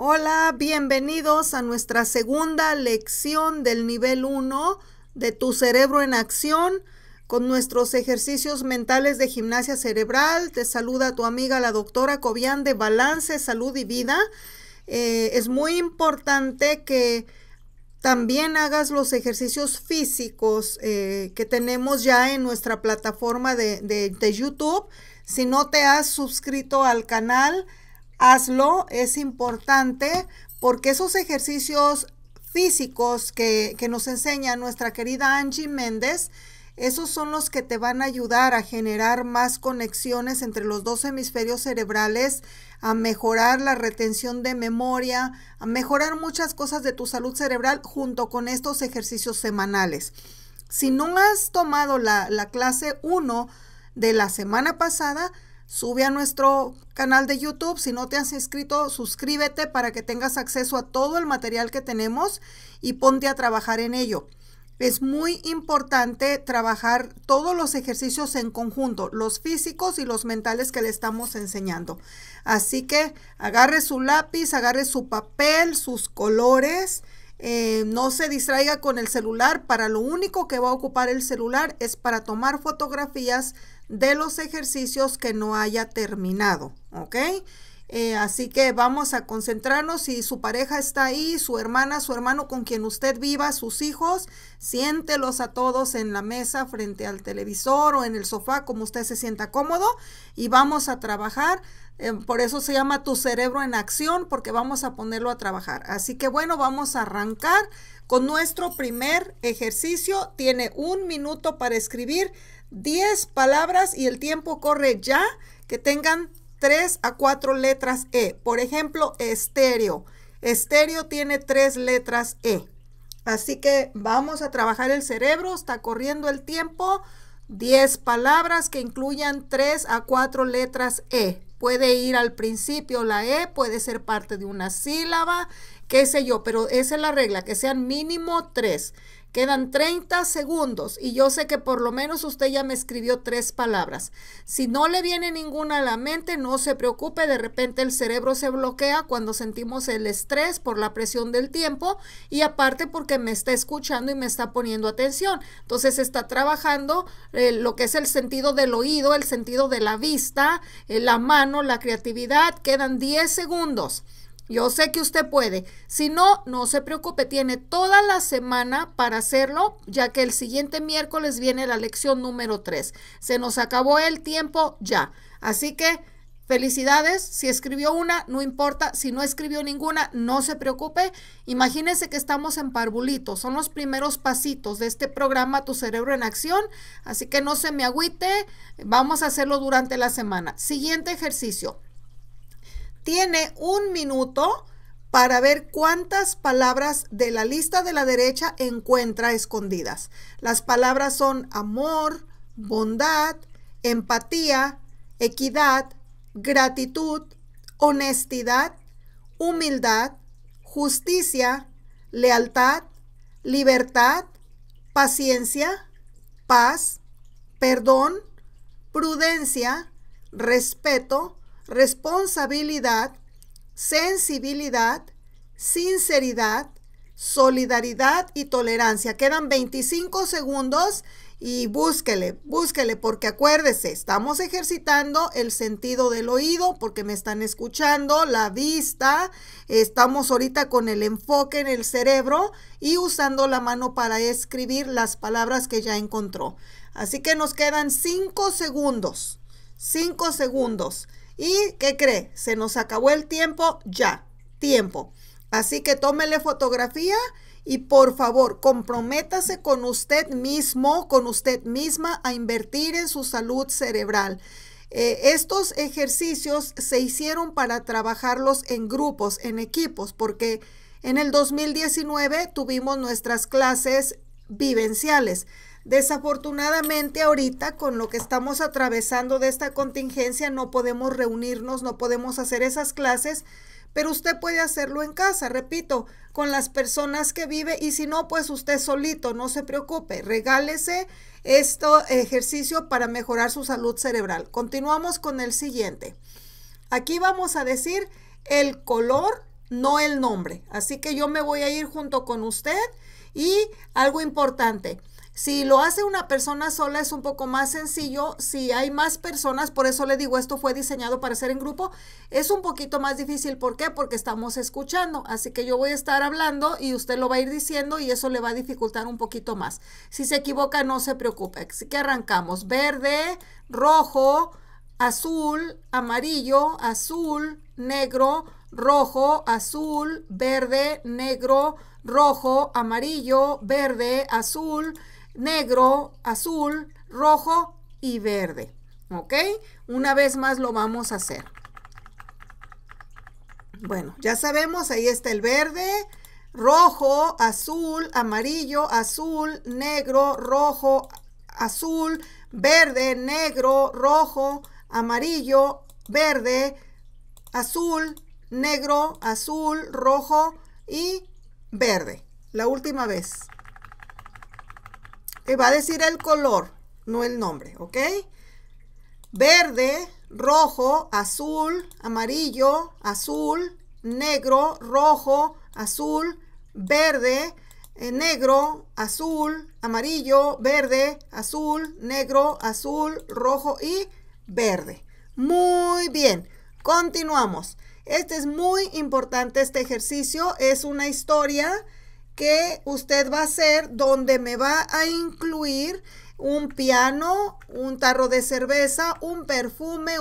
Hola, bienvenidos a nuestra segunda lección del nivel 1 de tu cerebro en acción con nuestros ejercicios mentales de gimnasia cerebral. Te saluda tu amiga la doctora Cobian de Balance, Salud y Vida. Eh, es muy importante que también hagas los ejercicios físicos eh, que tenemos ya en nuestra plataforma de YouTube. Si no te has suscrito al canal, hazlo, es importante porque esos ejercicios físicos que, que nos enseña nuestra querida Angie Méndez, esos son los que te van a ayudar a generar más conexiones entre los dos hemisferios cerebrales, a mejorar la retención de memoria, a mejorar muchas cosas de tu salud cerebral junto con estos ejercicios semanales. Si no has tomado la, la clase 1 de la semana pasada, Sube a nuestro canal de YouTube. Si no te has inscrito, suscríbete para que tengas acceso a todo el material que tenemos y ponte a trabajar en ello. Es muy importante trabajar todos los ejercicios en conjunto, los físicos y los mentales que le estamos enseñando. Así que agarre su lápiz, agarre su papel, sus colores. Eh, no se distraiga con el celular. Para lo único que va a ocupar el celular es para tomar fotografías de los ejercicios que no haya terminado, ¿ok? Eh, así que vamos a concentrarnos. Si su pareja está ahí, su hermana, su hermano con quien usted viva, sus hijos, siéntelos a todos en la mesa frente al televisor o en el sofá, como usted se sienta cómodo, y vamos a trabajar. Eh, por eso se llama tu cerebro en acción, porque vamos a ponerlo a trabajar. Así que bueno, vamos a arrancar con nuestro primer ejercicio. Tiene un minuto para escribir 10 palabras y el tiempo corre ya que tengan 3 a 4 letras E. Por ejemplo, estéreo. Estéreo tiene 3 letras E. Así que vamos a trabajar el cerebro, está corriendo el tiempo. 10 palabras que incluyan 3 a 4 letras E. Puede ir al principio la E, puede ser parte de una sílaba, qué sé yo, pero esa es la regla, que sean mínimo 3. Quedan 30 segundos y yo sé que por lo menos usted ya me escribió tres palabras. Si no le viene ninguna a la mente, no se preocupe, de repente el cerebro se bloquea cuando sentimos el estrés por la presión del tiempo y aparte porque me está escuchando y me está poniendo atención. Entonces está trabajando eh, lo que es el sentido del oído, el sentido de la vista, eh, la mano, la creatividad. Quedan 10 segundos. Yo sé que usted puede. Si no, no se preocupe, tiene toda la semana para hacerlo, ya que el siguiente miércoles viene la lección número 3. Se nos acabó el tiempo ya. Así que felicidades, si escribió una, no importa, si no escribió ninguna, no se preocupe. Imagínense que estamos en parvulitos. son los primeros pasitos de este programa Tu cerebro en acción, así que no se me agüite, vamos a hacerlo durante la semana. Siguiente ejercicio tiene un minuto para ver cuántas palabras de la lista de la derecha encuentra escondidas. Las palabras son amor, bondad, empatía, equidad, gratitud, honestidad, humildad, justicia, lealtad, libertad, paciencia, paz, perdón, prudencia, respeto, responsabilidad, sensibilidad, sinceridad, solidaridad y tolerancia. Quedan 25 segundos y búsquele, búsquele, porque acuérdese, estamos ejercitando el sentido del oído, porque me están escuchando, la vista, estamos ahorita con el enfoque en el cerebro y usando la mano para escribir las palabras que ya encontró. Así que nos quedan 5 segundos, 5 segundos. ¿Y qué cree? Se nos acabó el tiempo ya, tiempo. Así que tómele fotografía y por favor, comprométase con usted mismo, con usted misma a invertir en su salud cerebral. Eh, estos ejercicios se hicieron para trabajarlos en grupos, en equipos, porque en el 2019 tuvimos nuestras clases vivenciales. Desafortunadamente ahorita con lo que estamos atravesando de esta contingencia no podemos reunirnos, no podemos hacer esas clases, pero usted puede hacerlo en casa, repito, con las personas que vive y si no, pues usted solito, no se preocupe, regálese este ejercicio para mejorar su salud cerebral. Continuamos con el siguiente. Aquí vamos a decir el color, no el nombre. Así que yo me voy a ir junto con usted y algo importante. Si lo hace una persona sola es un poco más sencillo. Si hay más personas, por eso le digo, esto fue diseñado para ser en grupo, es un poquito más difícil. ¿Por qué? Porque estamos escuchando. Así que yo voy a estar hablando y usted lo va a ir diciendo y eso le va a dificultar un poquito más. Si se equivoca, no se preocupe. Así que arrancamos. Verde, rojo, azul, amarillo, azul, negro, rojo, azul, verde, negro, rojo, amarillo, verde, azul negro, azul, rojo y verde. ¿Ok? Una vez más lo vamos a hacer. Bueno, ya sabemos, ahí está el verde, rojo, azul, amarillo, azul, negro, rojo, azul, verde, negro, rojo, amarillo, verde, azul, negro, azul, rojo y verde. La última vez. Eh, va a decir el color, no el nombre, ¿ok? Verde, rojo, azul, amarillo, azul, negro, rojo, azul, verde, eh, negro, azul, amarillo, verde, azul, negro, azul, rojo y verde. Muy bien, continuamos. Este es muy importante, este ejercicio es una historia que usted va a hacer donde me va a incluir un piano, un tarro de cerveza, un perfume,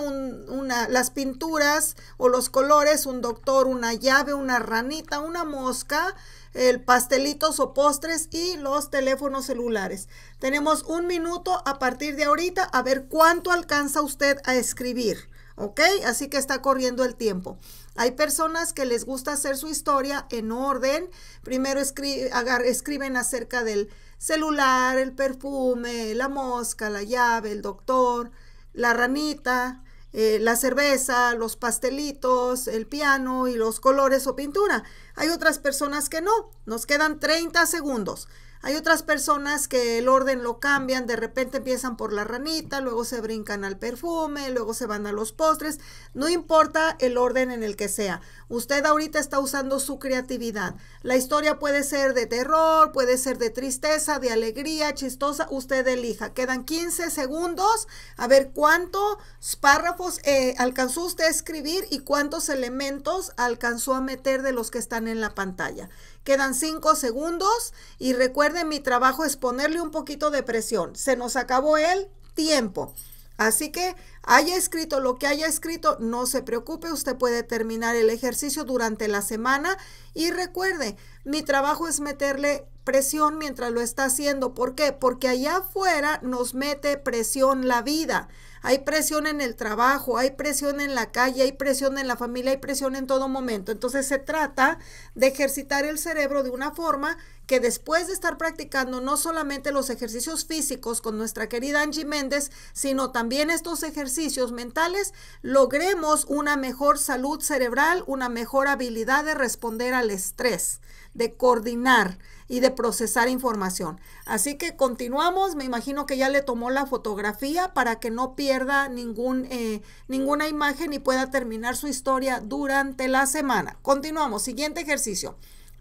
las pinturas o los colores, un doctor, una llave, una ranita, una mosca, el pastelitos o postres y los teléfonos celulares. Tenemos un minuto a partir de ahorita a ver cuánto alcanza usted a escribir, ¿ok? Así que está corriendo el tiempo. Hay personas que les gusta hacer su historia en orden. Primero escriben acerca del celular, el perfume, la mosca, la llave, el doctor, la ranita, eh, la cerveza, los pastelitos, el piano y los colores o pintura. Hay otras personas que no. Nos quedan 30 segundos. Hay otras personas que el orden lo cambian, de repente empiezan por la ranita, luego se brincan al perfume, luego se van a los postres, no importa el orden en el que sea. Usted ahorita está usando su creatividad. La historia puede ser de terror, puede ser de tristeza, de alegría, chistosa, usted elija. Quedan 15 segundos a ver cuántos párrafos eh, alcanzó usted a escribir y cuántos elementos alcanzó a meter de los que están en la pantalla. Quedan cinco segundos y recuerden, mi trabajo es ponerle un poquito de presión. Se nos acabó el tiempo. Así que haya escrito lo que haya escrito, no se preocupe, usted puede terminar el ejercicio durante la semana y recuerde, mi trabajo es meterle presión mientras lo está haciendo. ¿Por qué? Porque allá afuera nos mete presión la vida. Hay presión en el trabajo, hay presión en la calle, hay presión en la familia, hay presión en todo momento. Entonces se trata de ejercitar el cerebro de una forma que después de estar practicando no solamente los ejercicios físicos con nuestra querida Angie Méndez, sino también estos ejercicios mentales, logremos una mejor salud cerebral, una mejor habilidad de responder al estrés de coordinar y de procesar información. Así que continuamos, me imagino que ya le tomó la fotografía para que no pierda ningún, eh, ninguna imagen y pueda terminar su historia durante la semana. Continuamos, siguiente ejercicio.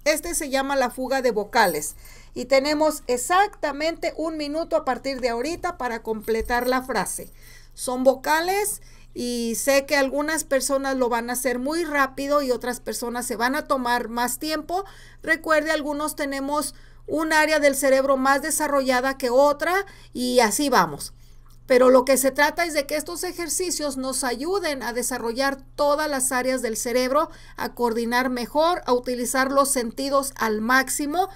Este se llama la fuga de vocales y tenemos exactamente un minuto a partir de ahorita para completar la frase. Son vocales y sé que algunas personas lo van a hacer muy rápido y otras personas se van a tomar más tiempo. Recuerde, algunos tenemos un área del cerebro más desarrollada que otra y así vamos. Pero lo que se trata es de que estos ejercicios nos ayuden a desarrollar todas las áreas del cerebro, a coordinar mejor, a utilizar los sentidos al máximo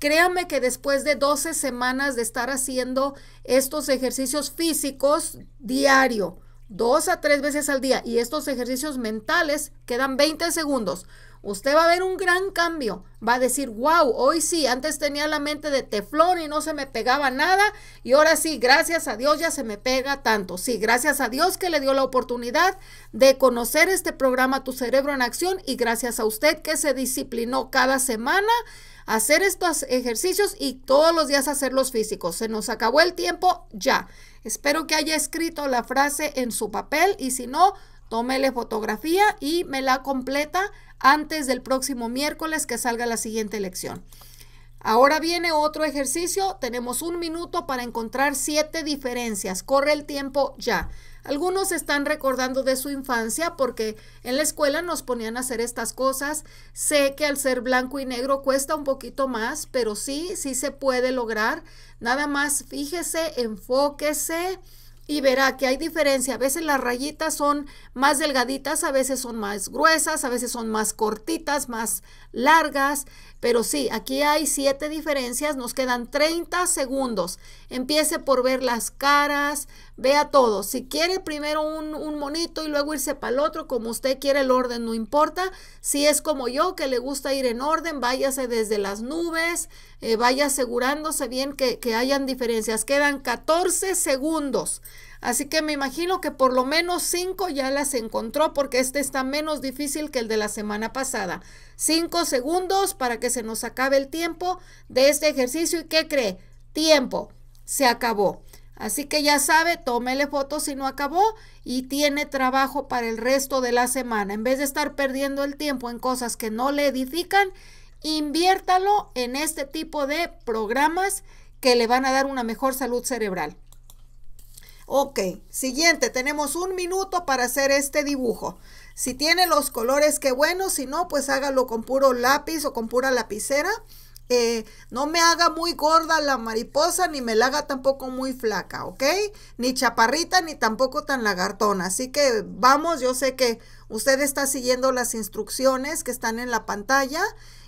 Créame que después de 12 semanas de estar haciendo estos ejercicios físicos diario, dos a tres veces al día y estos ejercicios mentales quedan 20 segundos. Usted va a ver un gran cambio. Va a decir, wow, hoy sí, antes tenía la mente de teflón y no se me pegaba nada. Y ahora sí, gracias a Dios ya se me pega tanto. Sí, gracias a Dios que le dio la oportunidad de conocer este programa Tu Cerebro en Acción y gracias a usted que se disciplinó cada semana a hacer estos ejercicios y todos los días hacerlos físicos. Se nos acabó el tiempo ya. Espero que haya escrito la frase en su papel y si no, tómele fotografía y me la completa antes del próximo miércoles que salga la siguiente lección. Ahora viene otro ejercicio. Tenemos un minuto para encontrar siete diferencias. Corre el tiempo ya. Algunos están recordando de su infancia porque en la escuela nos ponían a hacer estas cosas. Sé que al ser blanco y negro cuesta un poquito más, pero sí, sí se puede lograr. Nada más fíjese, enfóquese y verá que hay diferencia. A veces las rayitas son más delgaditas, a veces son más gruesas, a veces son más cortitas, más largas. Pero sí, aquí hay siete diferencias, nos quedan 30 segundos. Empiece por ver las caras, vea todo. Si quiere primero un, monito y luego irse para el otro, como usted quiere el orden, no importa. Si es como yo, que le gusta ir en orden, váyase desde las nubes, eh, vaya asegurándose bien que, que hayan diferencias. Quedan 14 segundos. Así que me imagino que por lo menos cinco ya las encontró porque este está menos difícil que el de la semana pasada. Cinco segundos para que se nos acabe el tiempo de este ejercicio. ¿Y qué cree? Tiempo. Se acabó. Así que ya sabe, tómele fotos si no acabó y tiene trabajo para el resto de la semana. En vez de estar perdiendo el tiempo en cosas que no le edifican, inviértalo en este tipo de programas que le van a dar una mejor salud cerebral. Ok, siguiente, tenemos un minuto para hacer este dibujo. Si tiene los colores, qué bueno, si no, pues hágalo con puro lápiz o con pura lapicera no me haga muy gorda la mariposa, ni me la haga tampoco muy flaca, ¿ok? Ni chaparrita, ni tampoco tan lagartona. Así que vamos, yo sé que usted está siguiendo las instrucciones que están en la pantalla.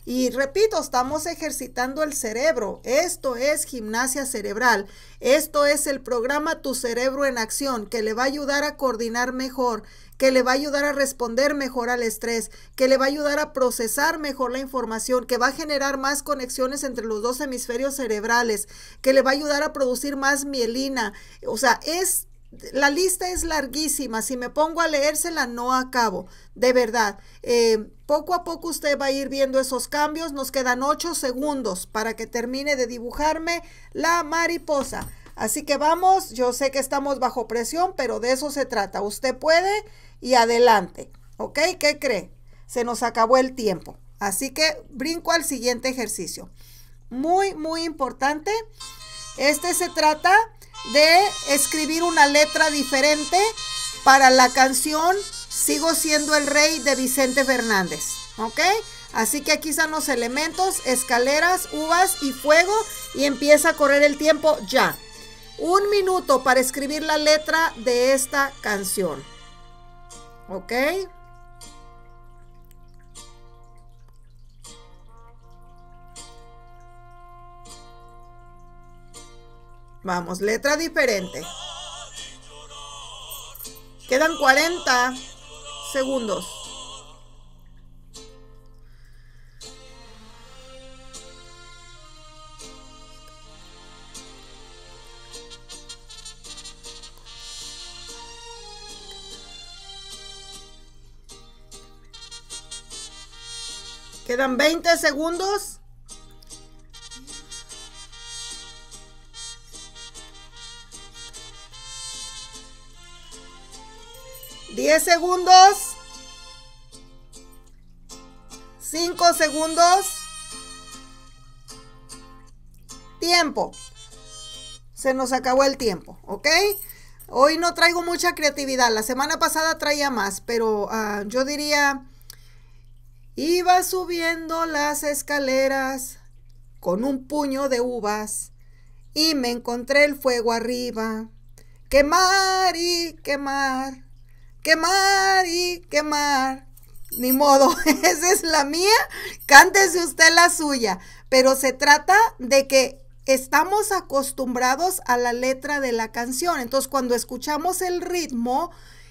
Y repito, estamos ejercitando el cerebro. Esto es gimnasia cerebral. Esto es el programa Tu Cerebro en Acción que le va a ayudar a coordinar mejor que le va a ayudar a responder mejor al estrés, que le va a ayudar a procesar mejor la información, que va a generar más conexiones entre los dos hemisferios cerebrales, que le va a ayudar a producir más mielina. O sea, es la lista es larguísima, si me pongo a leérsela no acabo, de verdad. Eh, poco a poco usted va a ir viendo esos cambios, nos quedan ocho segundos para que termine de dibujarme la mariposa. Así que vamos, yo sé que estamos bajo presión, pero de eso se trata. Usted puede, y adelante. ¿Ok? ¿Qué cree? Se nos acabó el tiempo. Así que brinco al siguiente ejercicio. Muy, muy importante. Este se trata de escribir una letra diferente para la canción Sigo siendo el rey de Vicente Fernández. ¿Ok? Así que aquí están los elementos, escaleras, uvas y fuego y empieza a correr el tiempo ya. Un minuto para escribir la letra de esta canción. Okay, Vamos, letra diferente. Quedan 40 segundos. Quedan 20 segundos. Diez segundos. Cinco segundos. Tiempo. Se nos acabó el tiempo, ¿ok? Hoy no traigo mucha creatividad. La semana pasada traía más, pero ah, yo diría Iba subiendo las escaleras con un puño de uvas y me encontré el fuego arriba. Quemar y quemar, quemar y quemar. Ni modo, esa es la mía, cántese usted la suya. Pero se trata de que estamos acostumbrados a la letra de la canción. Entonces, cuando escuchamos el ritmo,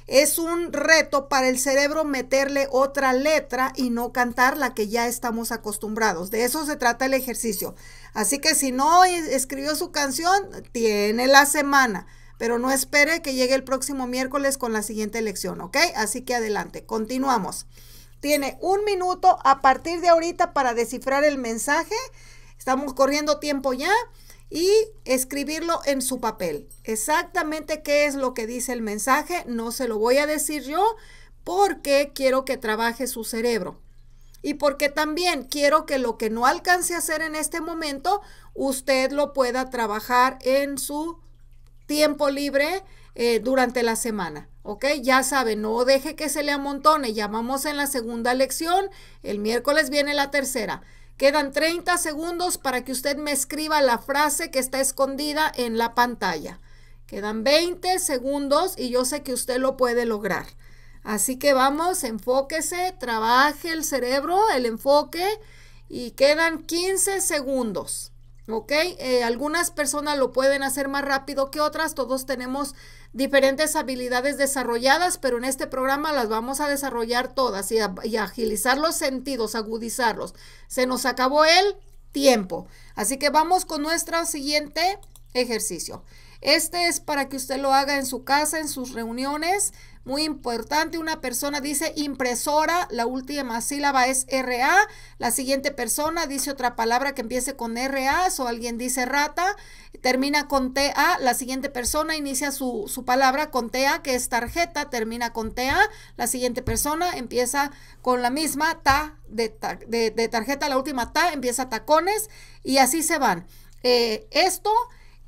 es un reto para el cerebro meterle otra letra y no cantar la que ya estamos acostumbrados. De eso se trata el ejercicio. Así que si no escribió su canción, tiene la semana pero no espere que llegue el próximo miércoles con la siguiente lección, ¿ok? Así que adelante, continuamos. Tiene un minuto a partir de ahorita para descifrar el mensaje. Estamos corriendo tiempo ya y escribirlo en su papel. Exactamente qué es lo que dice el mensaje, no se lo voy a decir yo porque quiero que trabaje su cerebro. Y porque también quiero que lo que no alcance a hacer en este momento, usted lo pueda trabajar en su tiempo libre eh, durante la semana. ¿ok? Ya sabe, no deje que se le amontone. llamamos en la segunda lección, el miércoles viene la tercera. Quedan 30 segundos para que usted me escriba la frase que está escondida en la pantalla. Quedan 20 segundos y yo sé que usted lo puede lograr. Así que vamos, enfóquese, trabaje el cerebro, el enfoque y quedan 15 segundos. ¿ok? Eh, algunas personas lo pueden hacer más rápido que otras, todos tenemos diferentes habilidades desarrolladas, pero en este programa las vamos a desarrollar todas y agilizar los sentidos, agudizarlos. Se nos acabó el tiempo, así que vamos con nuestro siguiente ejercicio. Este es para que usted lo haga en su casa, en sus reuniones. Muy importante, una persona dice impresora, la última sílaba es RA, la siguiente persona dice otra palabra que empiece con RA, o alguien dice rata, termina con TA, la siguiente persona inicia su, palabra con TA, que es tarjeta, termina con TA, la siguiente persona empieza con la misma TA de, de, tarjeta, la última TA empieza tacones y así se van. Eh, esto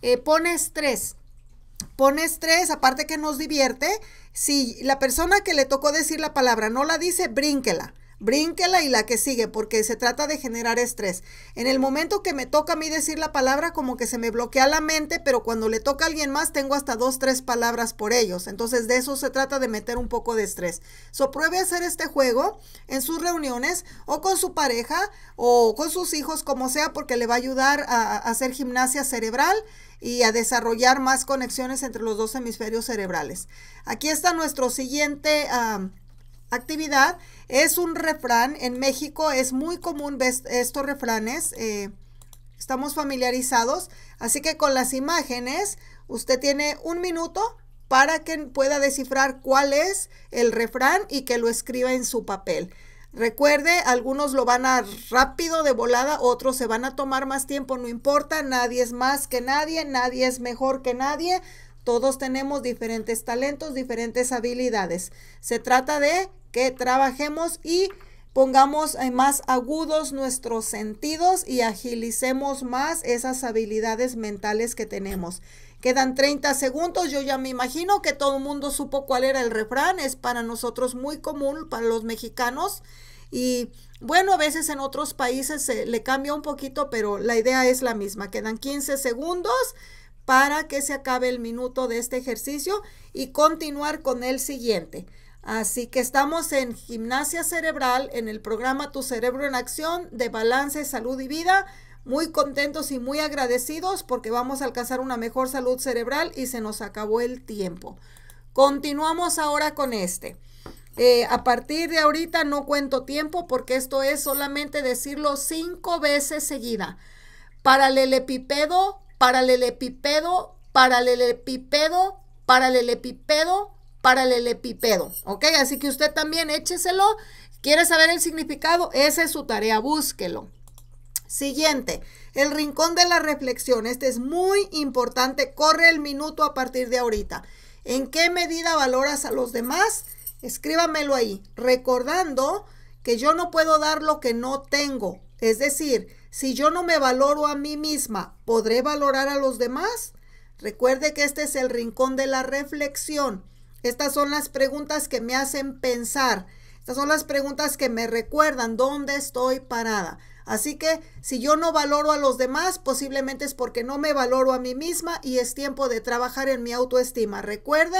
eh, pone estrés. Pone estrés, aparte que nos divierte. Si la persona que le tocó decir la palabra no la dice, brínquela. Brínquela y la que sigue, porque se trata de generar estrés. En el momento que me toca a mí decir la palabra, como que se me bloquea la mente, pero cuando le toca a alguien más, tengo hasta dos, tres palabras por ellos. Entonces, de eso se trata de meter un poco de estrés. So, pruebe hacer este juego en sus reuniones o con su pareja o con sus hijos, como sea, porque le va a ayudar a hacer gimnasia cerebral y a desarrollar más conexiones entre los dos hemisferios cerebrales. Aquí está nuestro siguiente actividad. Es un refrán. En México es muy común ver estos refranes. Eh, estamos familiarizados. Así que con las imágenes, usted tiene un minuto para que pueda descifrar cuál es el refrán y que lo escriba en su papel. Recuerde, algunos lo van a rápido de volada, otros se van a tomar más tiempo, no importa, nadie es más que nadie, nadie es mejor que nadie, todos tenemos diferentes talentos, diferentes habilidades. Se trata de que trabajemos y pongamos eh, más agudos nuestros sentidos y agilicemos más esas habilidades mentales que tenemos. Quedan 30 segundos, yo ya me imagino que todo el mundo supo cuál era el refrán, es para nosotros muy común, para los mexicanos. Y bueno, a veces en otros países se le cambia un poquito, pero la idea es la misma. Quedan 15 segundos para que se acabe el minuto de este ejercicio y continuar con el siguiente. Así que estamos en gimnasia cerebral, en el programa Tu cerebro en acción de balance, salud y vida muy contentos y muy agradecidos porque vamos a alcanzar una mejor salud cerebral y se nos acabó el tiempo. Continuamos ahora con este. Eh, a partir de ahorita no cuento tiempo porque esto es solamente decirlo cinco veces seguida. Paralelepipedo, paralelepipedo, paralelepipedo, paralelepipedo, paralelepipedo. ¿Ok? Así que usted también écheselo. ¿Quiere saber el significado? Esa es su tarea, búsquelo. Siguiente, el rincón de la reflexión. Este es muy importante. Corre el minuto a partir de ahorita. ¿En qué medida valoras a los demás? Escríbamelo ahí, recordando que yo no puedo dar lo que no tengo. Es decir, si yo no me valoro a mí misma, ¿podré valorar a los demás? Recuerde que este es el rincón de la reflexión. Estas son las preguntas que me hacen pensar estas son las preguntas que me recuerdan dónde estoy parada. Así que si yo no valoro a los demás, posiblemente es porque no me valoro a mí misma y es tiempo de trabajar en mi autoestima. Recuerde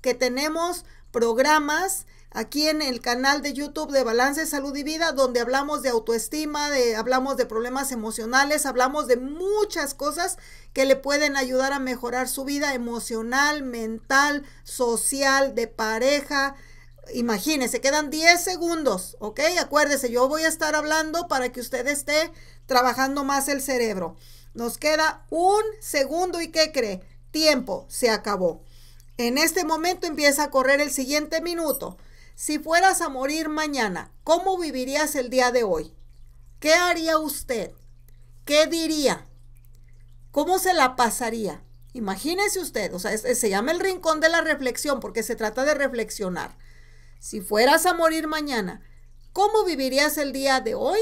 que tenemos programas aquí en el canal de YouTube de Balance Salud y Vida donde hablamos de autoestima, de hablamos de problemas emocionales, hablamos de muchas cosas que le pueden ayudar a mejorar su vida emocional, mental, social, de pareja, Imagínense, quedan 10 segundos, ¿ok? Acuérdese, yo voy a estar hablando para que usted esté trabajando más el cerebro. Nos queda un segundo y ¿qué cree? Tiempo, se acabó. En este momento empieza a correr el siguiente minuto. Si fueras a morir mañana, ¿cómo vivirías el día de hoy? ¿Qué haría usted? ¿Qué diría? ¿Cómo se la pasaría? Imagínese usted, o sea, se llama el rincón de la reflexión porque se trata de reflexionar si fueras a morir mañana, ¿cómo vivirías el día de hoy?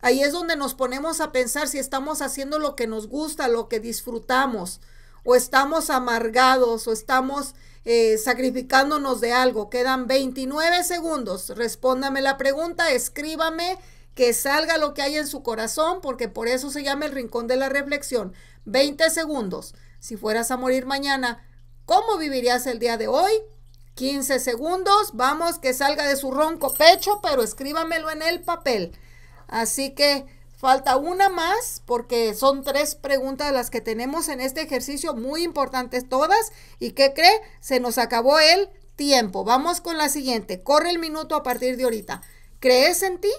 Ahí es donde nos ponemos a pensar si estamos haciendo lo que nos gusta, lo que disfrutamos, o estamos amargados, o estamos eh, sacrificándonos de algo. Quedan 29 segundos. Respóndame la pregunta, escríbame, que salga lo que hay en su corazón, porque por eso se llama el rincón de la reflexión. 20 segundos. Si fueras a morir mañana, ¿cómo vivirías el día de hoy? 15 segundos. Vamos, que salga de su ronco pecho, pero escríbamelo en el papel. Así que falta una más porque son tres preguntas las que tenemos en este ejercicio, muy importantes todas. ¿Y qué cree? Se nos acabó el tiempo. Vamos con la siguiente. Corre el minuto a partir de ahorita. ¿Crees en ti?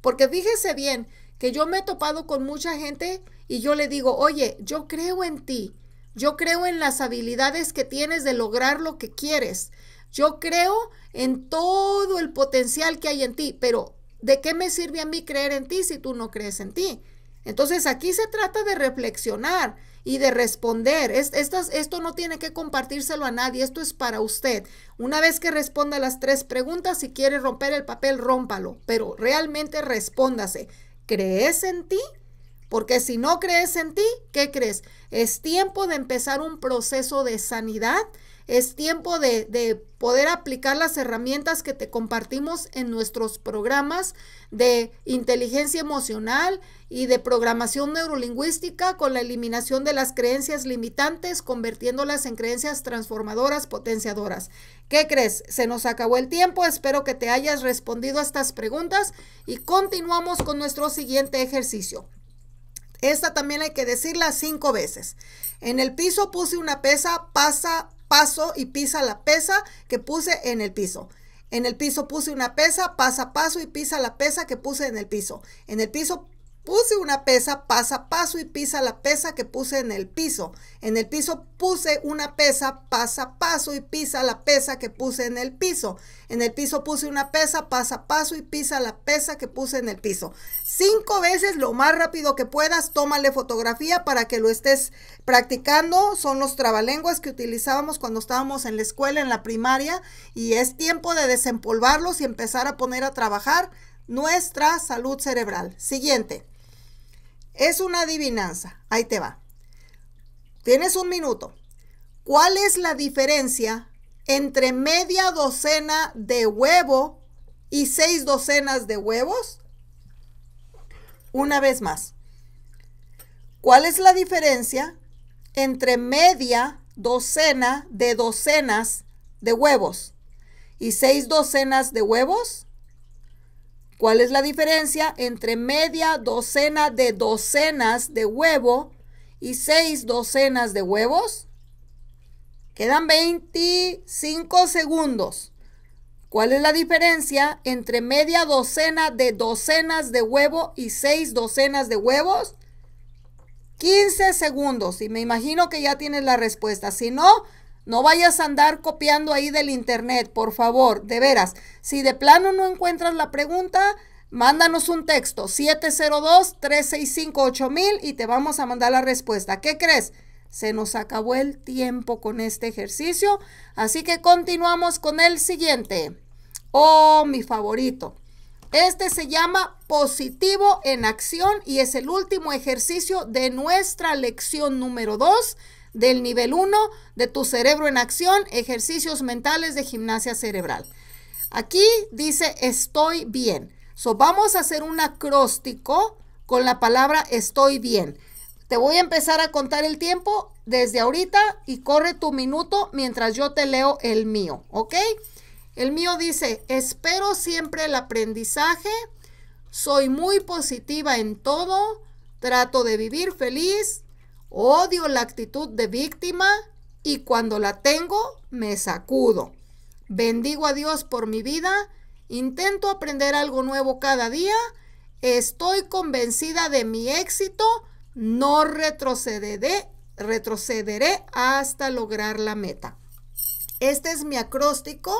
Porque fíjese bien que yo me he topado con mucha gente y yo le digo, oye, yo creo en ti. Yo creo en las habilidades que tienes de lograr lo que quieres. Yo creo en todo el potencial que hay en ti, pero ¿de qué me sirve a mí creer en ti si tú no crees en ti? Entonces aquí se trata de reflexionar y de responder. esto no tiene que compartírselo a nadie, esto es para usted. Una vez que responda las tres preguntas, si quiere romper el papel, rómpalo, pero realmente respóndase. ¿Crees en ti? Porque si no crees en ti, ¿qué crees? Es tiempo de empezar un proceso de sanidad. Es tiempo de, de poder aplicar las herramientas que te compartimos en nuestros programas de inteligencia emocional y de programación neurolingüística con la eliminación de las creencias limitantes, convirtiéndolas en creencias transformadoras, potenciadoras. ¿Qué crees? Se nos acabó el tiempo. Espero que te hayas respondido a estas preguntas y continuamos con nuestro siguiente ejercicio. Esta también hay que decirla cinco veces. En el piso puse una pesa, pasa, paso y pisa la pesa que puse en el piso. En el piso puse una pesa, pasa paso y pisa la pesa que puse en el piso. En el piso Puse una pesa, pasa paso y pisa la pesa que puse en el piso. En el piso puse una pesa, pasa paso y pisa la pesa que puse en el piso. En el piso puse una pesa, pasa paso y pisa la pesa que puse en el piso. Cinco veces lo más rápido que puedas, tómale fotografía para que lo estés practicando. Son los trabalenguas que utilizábamos cuando estábamos en la escuela, en la primaria, y es tiempo de desempolvarlos y empezar a poner a trabajar nuestra salud cerebral. Siguiente. Es una adivinanza. Ahí te va. Tienes un minuto. ¿Cuál es la diferencia entre media docena de huevo y seis docenas de huevos? Una vez más. ¿Cuál es la diferencia entre media docena de docenas de huevos y seis docenas de huevos? ¿Cuál es la diferencia entre media docena de docenas de huevo y seis docenas de huevos? Quedan 25 segundos. ¿Cuál es la diferencia entre media docena de docenas de huevo y seis docenas de huevos? 15 segundos y me imagino que ya tienes la respuesta. Si no, no vayas a andar copiando ahí del internet, por favor, de veras. Si de plano no encuentras la pregunta, mándanos un texto 702-365-8000 y te vamos a mandar la respuesta. ¿Qué crees? Se nos acabó el tiempo con este ejercicio, así que continuamos con el siguiente. Oh, mi favorito. Este se llama positivo en acción y es el último ejercicio de nuestra lección número 2 del nivel 1 de tu cerebro en acción, ejercicios mentales de gimnasia cerebral. Aquí dice estoy bien. So, vamos a hacer un acróstico con la palabra estoy bien. Te voy a empezar a contar el tiempo desde ahorita y corre tu minuto mientras yo te leo el mío, ¿ok? El mío dice, espero siempre el aprendizaje, soy muy positiva en todo, trato de vivir feliz, Odio la actitud de víctima y cuando la tengo me sacudo. Bendigo a Dios por mi vida, intento aprender algo nuevo cada día, estoy convencida de mi éxito, no retrocederé, retrocederé hasta lograr la meta. Este es mi acróstico.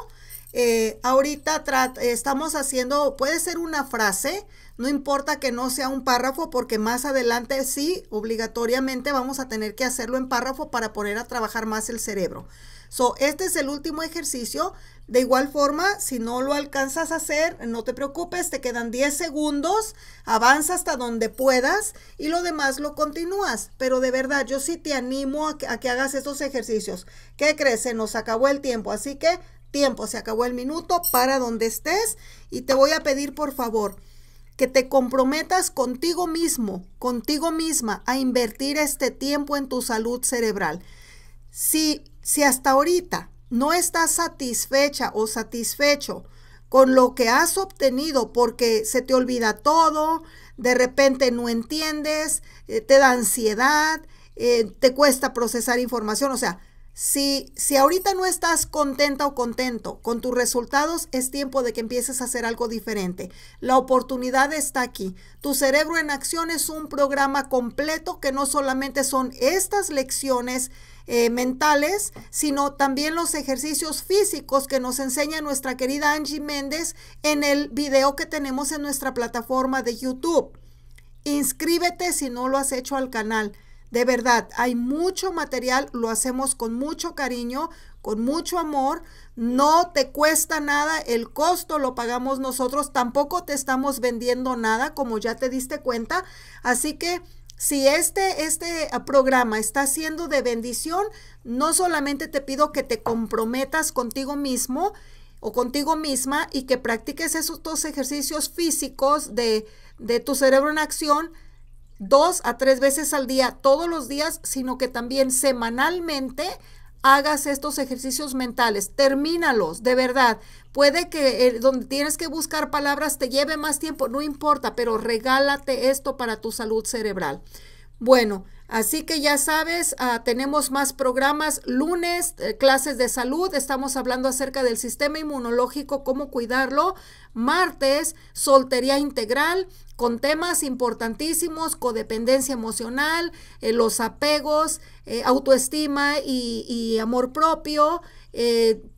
Eh, ahorita estamos haciendo, puede ser una frase, no importa que no sea un párrafo porque más adelante sí, obligatoriamente vamos a tener que hacerlo en párrafo para poner a trabajar más el cerebro. So, este es el último ejercicio. De igual forma, si no lo alcanzas a hacer, no te preocupes, te quedan 10 segundos, avanza hasta donde puedas y lo demás lo continúas. Pero de verdad, yo sí te animo a que, a que hagas estos ejercicios. ¿Qué crees? Se nos acabó el tiempo, así que tiempo, se acabó el minuto, para donde estés y te voy a pedir por favor que te comprometas contigo mismo, contigo misma, a invertir este tiempo en tu salud cerebral. Si, si hasta ahorita no estás satisfecha o satisfecho con lo que has obtenido porque se te olvida todo, de repente no entiendes, eh, te da ansiedad, eh, te cuesta procesar información, o sea, si, si ahorita no estás contenta o contento con tus resultados, es tiempo de que empieces a hacer algo diferente. La oportunidad está aquí. Tu cerebro en acción es un programa completo que no solamente son estas lecciones eh, mentales, sino también los ejercicios físicos que nos enseña nuestra querida Angie Méndez en el video que tenemos en nuestra plataforma de YouTube. Inscríbete si no lo has hecho al canal. De verdad, hay mucho material, lo hacemos con mucho cariño, con mucho amor, no te cuesta nada, el costo lo pagamos nosotros, tampoco te estamos vendiendo nada, como ya te diste cuenta. Así que si este, este ah, programa está siendo de bendición, no solamente te pido que te comprometas contigo mismo o contigo misma y que practiques esos dos ejercicios físicos de, de tu cerebro en acción, dos a tres veces al día, todos los días, sino que también semanalmente hagas estos ejercicios mentales, termínalos, de verdad. Puede que eh, donde tienes que buscar palabras te lleve más tiempo, no importa, pero regálate esto para tu salud cerebral. Bueno, Así que ya sabes, ah, tenemos más programas lunes, eh, clases de salud, estamos hablando acerca del sistema inmunológico, cómo cuidarlo. Martes, soltería integral, con temas importantísimos, codependencia emocional, eh, los apegos, eh, autoestima y, y, amor propio.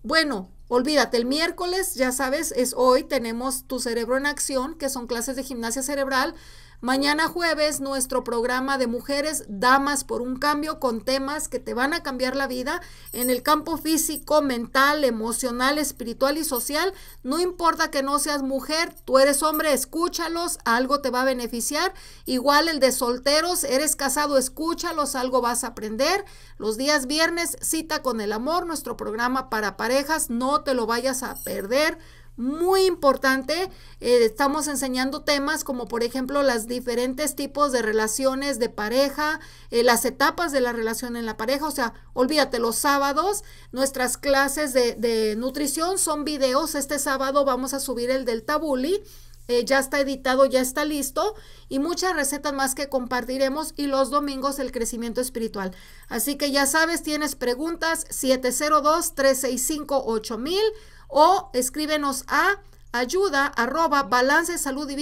bueno, Olvídate, el miércoles, ya sabes, es hoy, tenemos Tu Cerebro en Acción, que son clases de gimnasia cerebral Mañana jueves nuestro programa de mujeres, damas por un cambio, con temas que te van a cambiar la vida en el campo físico, mental, emocional, espiritual y social. No importa que no seas mujer, tú eres hombre, escúchalos, algo te va a beneficiar. Igual el de solteros, eres casado, escúchalos, algo vas a aprender. Los días viernes, cita con el amor, nuestro programa para parejas, no te lo vayas a perder muy importante. Eh, estamos enseñando temas como por ejemplo las diferentes tipos de relaciones de pareja, eh, las etapas de la relación en la pareja. O sea, olvídate, los sábados nuestras clases de, nutrición son videos. Este sábado vamos a subir el del tabuli. Eh, ya está editado, ya está listo y muchas recetas más que compartiremos y los domingos el crecimiento espiritual. Así que ya sabes, tienes preguntas 702 365 8000 o escríbenos a ayuda arroba balance salud y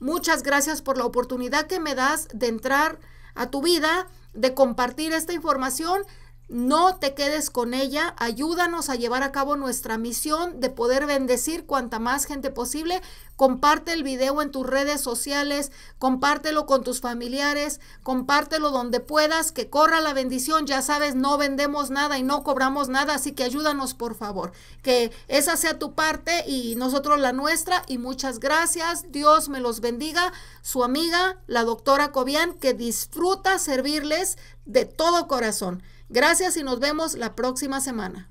Muchas gracias por la oportunidad que me das de entrar a tu vida, de compartir esta información. No te quedes con ella, ayúdanos a llevar a cabo nuestra misión de poder bendecir cuanta más gente posible. Comparte el video en tus redes sociales, compártelo con tus familiares, compártelo donde puedas, que corra la bendición. Ya sabes, no vendemos nada y no cobramos nada, así que ayúdanos por favor. Que esa sea tu parte y nosotros la nuestra. Y muchas gracias. Dios me los bendiga. Su amiga, la doctora Cobian, que disfruta servirles de todo corazón. Gracias y nos vemos la próxima semana.